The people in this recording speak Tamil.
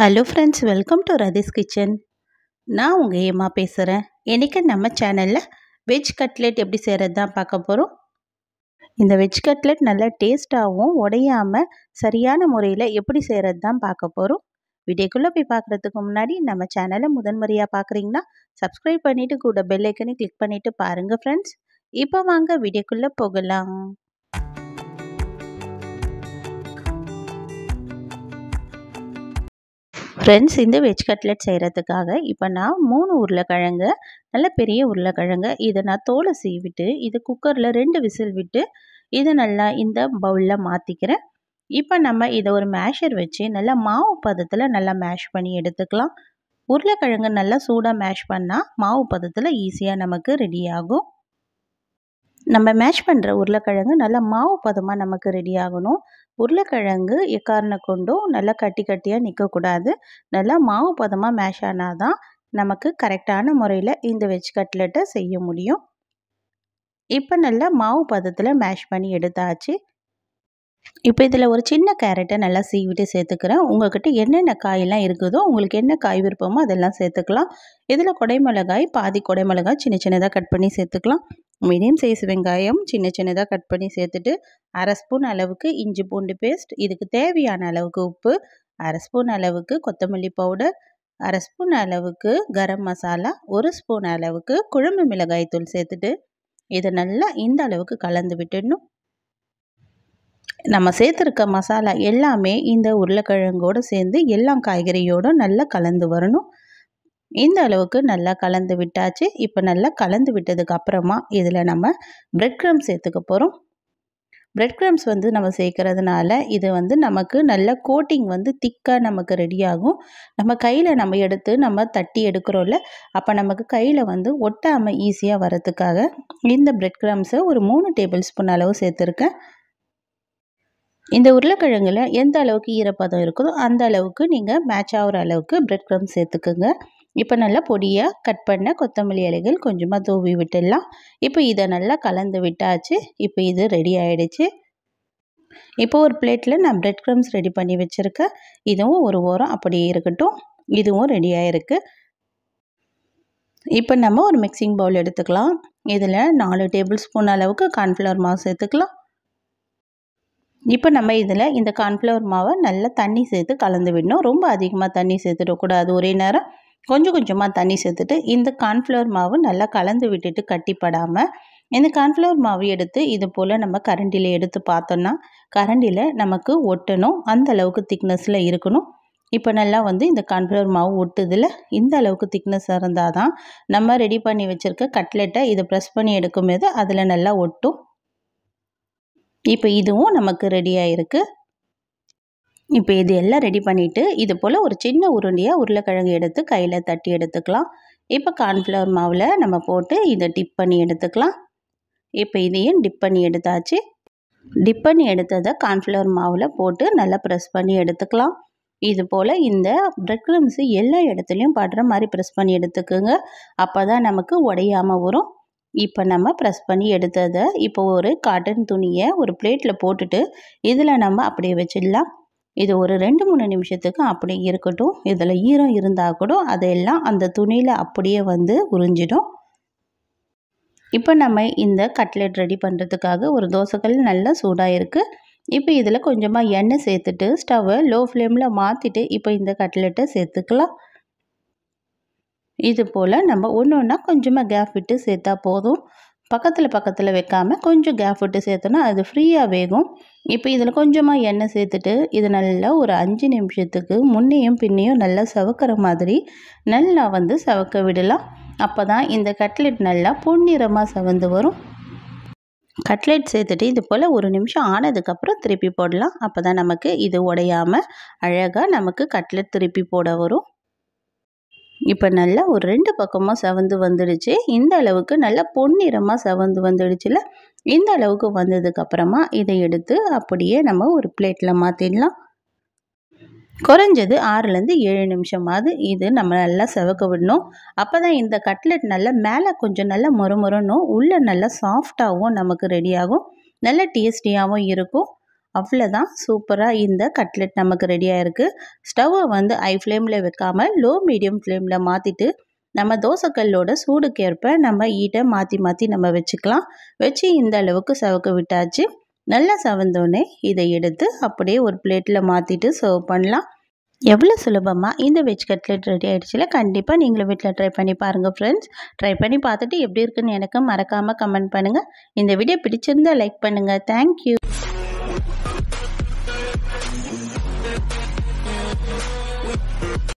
hello friends welcome to Rathi's kitchen நான் உங்கள் ஏமா பேசுகிறேன் இன்றைக்கி நம்ம சேனலில் வெஜ் கட்லெட் எப்படி செய்கிறது தான் பார்க்க போகிறோம் இந்த வெஜ் கட்லெட் நல்லா டேஸ்ட்டாகவும் உடையாமல் சரியான முறையில் எப்படி செய்கிறது தான் பார்க்க போகிறோம் வீடியோக்குள்ளே போய் பார்க்குறதுக்கு முன்னாடி நம்ம சேனலை முதன்முறையாக பார்க்குறீங்கன்னா சப்ஸ்கிரைப் பண்ணிவிட்டு கூட பெல்லைக்கனே கிளிக் பண்ணிவிட்டு பாருங்கள் ஃப்ரெண்ட்ஸ் இப்போ வாங்க வீடியோக்குள்ளே போகலாம் ஃப்ரெண்ட்ஸ் இந்த வெஜ் கட்லெட் செய்கிறதுக்காக இப்போ நான் மூணு உருளைக்கிழங்க நல்ல பெரிய உருளைக்கிழங்கு இதை நான் தோலை செய்விட்டு இது குக்கரில் ரெண்டு விசில் விட்டு இதை நல்லா இந்த பவுலில் மாற்றிக்கிறேன் இப்போ நம்ம இதை ஒரு மேஷர் வச்சு நல்லா மாவு பதத்தில் நல்லா மேஷ் பண்ணி எடுத்துக்கலாம் உருளைக்கிழங்கு நல்லா சூடாக மேஷ் பண்ணால் மாவு பதத்தில் ஈஸியாக நமக்கு ரெடி ஆகும் நம்ம மேஷ் பண்ணுற உருளைக்கிழங்கு நல்லா மாவு பதமாக நமக்கு ரெடி ஆகணும் உருளைக்கிழங்கு எக்காரணம் கொண்டும் நல்லா கட்டி கட்டியாக நிற்கக்கூடாது நல்லா மாவு பதமாக மேஷ் ஆனால் தான் நமக்கு கரெக்டான முறையில் இந்த வெஜ் கட்லெட்டை செய்ய முடியும் இப்போ நல்லா மாவு பதத்தில் மேஷ் பண்ணி எடுத்தாச்சு இப்போ இதில் ஒரு சின்ன கேரட்டை நல்லா சீவிட்டு சேர்த்துக்கிறேன் உங்கள்கிட்ட என்னென்ன காயெல்லாம் இருக்குதோ உங்களுக்கு என்ன காய் விருப்பமோ அதெல்லாம் சேர்த்துக்கலாம் இதில் கொடை மிளகாய் பாதி கொடை மிளகாய் சின்ன சின்னதாக கட் பண்ணி சேர்த்துக்கலாம் மீடியம் சைஸ் வெங்காயம் சின்ன சின்னதாக கட் பண்ணி சேர்த்துட்டு அரை ஸ்பூன் அளவுக்கு இஞ்சி பூண்டு பேஸ்ட் இதுக்கு தேவையான அளவுக்கு உப்பு அரை ஸ்பூன் அளவுக்கு கொத்தமல்லி பவுடர் அரை ஸ்பூன் அளவுக்கு கரம் மசாலா ஒரு ஸ்பூன் அளவுக்கு குழம்பு மிளகாய் தூள் சேர்த்துட்டு இதை நல்லா இந்த அளவுக்கு கலந்து விட்டுடணும் நம்ம சேர்த்துருக்க மசாலா எல்லாமே இந்த உருளைக்கிழங்கோடு சேர்ந்து எல்லா காய்கறியோடும் நல்லா கலந்து வரணும் இந்த அளவுக்கு நல்லா கலந்து விட்டாச்சு இப்போ நல்லா கலந்து விட்டதுக்கு அப்புறமா இதில் நம்ம பிரெட் க்ரம்ஸ் சேர்த்துக்க போகிறோம் பிரெட் க்ரம்ஸ் வந்து நம்ம சேர்க்கறதுனால இது வந்து நமக்கு நல்ல கோட்டிங் வந்து திக்காக நமக்கு ரெடியாகும் நம்ம கையில் நம்ம எடுத்து நம்ம தட்டி எடுக்கிறோம்ல அப்போ நமக்கு கையில் வந்து ஒட்டாமல் ஈஸியாக வரத்துக்காக இந்த பிரெட் க்ரம்ஸை ஒரு மூணு டேபிள் ஸ்பூன் அளவு சேர்த்துருக்கேன் இந்த உருளைக்கிழங்கில் எந்த அளவுக்கு ஈரப்பதம் இருக்குதோ அந்த அளவுக்கு நீங்கள் மேட்ச் ஆகிற அளவுக்கு பிரெட் க்ரம்ஸ் சேர்த்துக்குங்க இப்போ நல்லா பொடியாக கட் பண்ண கொத்தமல்லி இலைகள் கொஞ்சமாக தூவி விட்டுடலாம் இப்போ இதை நல்லா கலந்து விட்டாச்சு இப்போ இது ரெடி ஆகிடுச்சு இப்போ ஒரு பிளேட்டில் நான் பிரெட் க்ரம்ஸ் ரெடி பண்ணி வச்சுருக்கேன் இதுவும் ஒரு ஓரம் அப்படியே இருக்கட்டும் இதுவும் ரெடியாக இருக்குது இப்போ நம்ம ஒரு மிக்சிங் பவுல் எடுத்துக்கலாம் இதில் நாலு டேபிள் ஸ்பூன் அளவுக்கு கார்ன்ஃப்ளவர் மாவு சேர்த்துக்கலாம் இப்போ நம்ம இதில் இந்த கார்ன்ஃப்ளவர் மாவை நல்லா தண்ணி சேர்த்து கலந்து விடணும் ரொம்ப அதிகமாக தண்ணி சேர்த்துடக்கூடாது ஒரே நேரம் கொஞ்சம் கொஞ்சமாக தண்ணி சேர்த்துட்டு இந்த கார்ன்ஃப்ளவர் மாவு நல்லா கலந்து விட்டுட்டு கட்டிப்படாமல் இந்த கார்ன்ஃப்ளவர் மாவு எடுத்து இது போல் நம்ம கரண்டியில் எடுத்து பார்த்தோன்னா கரண்டியில் நமக்கு ஒட்டணும் அந்த அளவுக்கு திக்னஸில் இருக்கணும் இப்போ நல்லா வந்து இந்த கார்ன்ஃப்ளவர் மாவு ஒட்டுதில் இந்த அளவுக்கு திக்னஸ் இருந்தால் தான் நம்ம ரெடி பண்ணி வச்சுருக்க கட்லெட்டை இதை ப்ரெஸ் பண்ணி எடுக்கும் போது அதில் நல்லா ஒட்டும் இப்போ இதுவும் நமக்கு ரெடியாக இருக்குது இப்போ இது எல்லாம் ரெடி பண்ணிவிட்டு இது போல் ஒரு சின்ன உருண்டையாக உருளைக்கிழங்கு எடுத்து கையில் தட்டி எடுத்துக்கலாம் இப்போ கார்ன்ஃப்ளவர் மாவில் நம்ம போட்டு இதை டிப் பண்ணி எடுத்துக்கலாம் இப்போ இதையும் டிப் பண்ணி எடுத்தாச்சு டிப் பண்ணி எடுத்ததை கார்ன்ஃப்ளவர் மாவில் போட்டு நல்லா ப்ரெஸ் பண்ணி எடுத்துக்கலாம் இது போல் இந்த பிரெட் க்ரம்ஸு எல்லா இடத்துலையும் படுற மாதிரி ப்ரெஸ் பண்ணி எடுத்துக்கோங்க அப்போ தான் நமக்கு உடையாமல் வரும் இப்போ நம்ம ப்ரெஸ் பண்ணி எடுத்ததை இப்போ ஒரு காட்டன் துணியை ஒரு பிளேட்டில் போட்டுட்டு இதில் நம்ம அப்படியே வச்சிடலாம் இது ஒரு ரெண்டு மூணு நிமிஷத்துக்கு அப்படி இருக்கட்டும் இதில் ஈரம் இருந்தால் கூட அதையெல்லாம் அந்த துணியில் அப்படியே வந்து உறிஞ்சிடும் இப்போ நம்ம இந்த கட்லெட் ரெடி பண்ணுறதுக்காக ஒரு தோசைக்கல் நல்லா சூடாக இருக்குது இப்போ இதில் கொஞ்சமாக எண்ணெய் சேர்த்துட்டு ஸ்டவ்வை லோ ஃப்ளேமில் மாற்றிட்டு இப்போ இந்த கட்லெட்டை சேர்த்துக்கலாம் இது போல் நம்ம ஒன்று ஒன்றா கொஞ்சமாக கேப் விட்டு சேர்த்தா போதும் பக்கத்தில் பக்கத்தில் வைக்காமல் கொஞ்சம் கேப் விட்டு சேர்த்தோன்னா அது ஃப்ரீயாக வேகும் இப்போ இதில் கொஞ்சமாக எண்ணெய் சேர்த்துட்டு இது நல்லா ஒரு அஞ்சு நிமிஷத்துக்கு முன்னையும் பின்னையும் நல்லா சவக்கிற மாதிரி நல்லா வந்து சவக்க விடலாம் அப்போ தான் இந்த கட்லெட் நல்லா பொன்னிறமாக சவந்து வரும் கட்லெட் சேர்த்துட்டு இது போல் ஒரு நிமிஷம் ஆனதுக்கப்புறம் திருப்பி போடலாம் அப்போ தான் நமக்கு இது உடையாமல் அழகாக நமக்கு கட்லெட் திருப்பி போட வரும் இப்போ நல்லா ஒரு ரெண்டு பக்கமும் செவந்து வந்துடுச்சு இந்த அளவுக்கு நல்லா பொன்னிறமாக செவந்து வந்துடுச்சுல இந்த அளவுக்கு வந்ததுக்கப்புறமா இதை எடுத்து அப்படியே நம்ம ஒரு பிளேட்டில் மாற்றிடலாம் குறைஞ்சது ஆறுலேருந்து ஏழு நிமிஷமாவது இது நம்ம நல்லா செவக்க விடணும் அப்போ தான் இந்த கட்லெட் நல்லா மேலே கொஞ்சம் நல்லா மொறுமொறணும் உள்ளே நல்லா சாஃப்டாகவும் நமக்கு ரெடியாகும் நல்ல டேஸ்டியாகவும் இருக்கும் அவ்வளோதான் சூப்பராக இந்த கட்லெட் நமக்கு ரெடியாக இருக்குது ஸ்டவ்வை வந்து ஐ ஃப்ளேமில் வைக்காமல் லோ மீடியம் ஃப்ளேமில் மாற்றிட்டு நம்ம தோசைக்கல்லோட சூடுக்கேற்ப நம்ம ஈட்டை மாற்றி மாற்றி நம்ம வச்சுக்கலாம் வச்சு இந்த அளவுக்கு சவக்க விட்டாச்சு நல்லா சவந்தோடனே இதை எடுத்து அப்படியே ஒரு பிளேட்டில் மாற்றிட்டு சர்வ் பண்ணலாம் எவ்வளோ சுலபமாக இந்த வெஜ் கட்லெட் ரெடி ஆகிடுச்சில கண்டிப்பாக நீங்களும் வீட்டில் ட்ரை பண்ணி பாருங்கள் ஃப்ரெண்ட்ஸ் ட்ரை பண்ணி பார்த்துட்டு எப்படி இருக்குன்னு எனக்கு மறக்காமல் கமெண்ட் பண்ணுங்கள் இந்த வீடியோ பிடிச்சிருந்தால் லைக் பண்ணுங்கள் தேங்க்யூ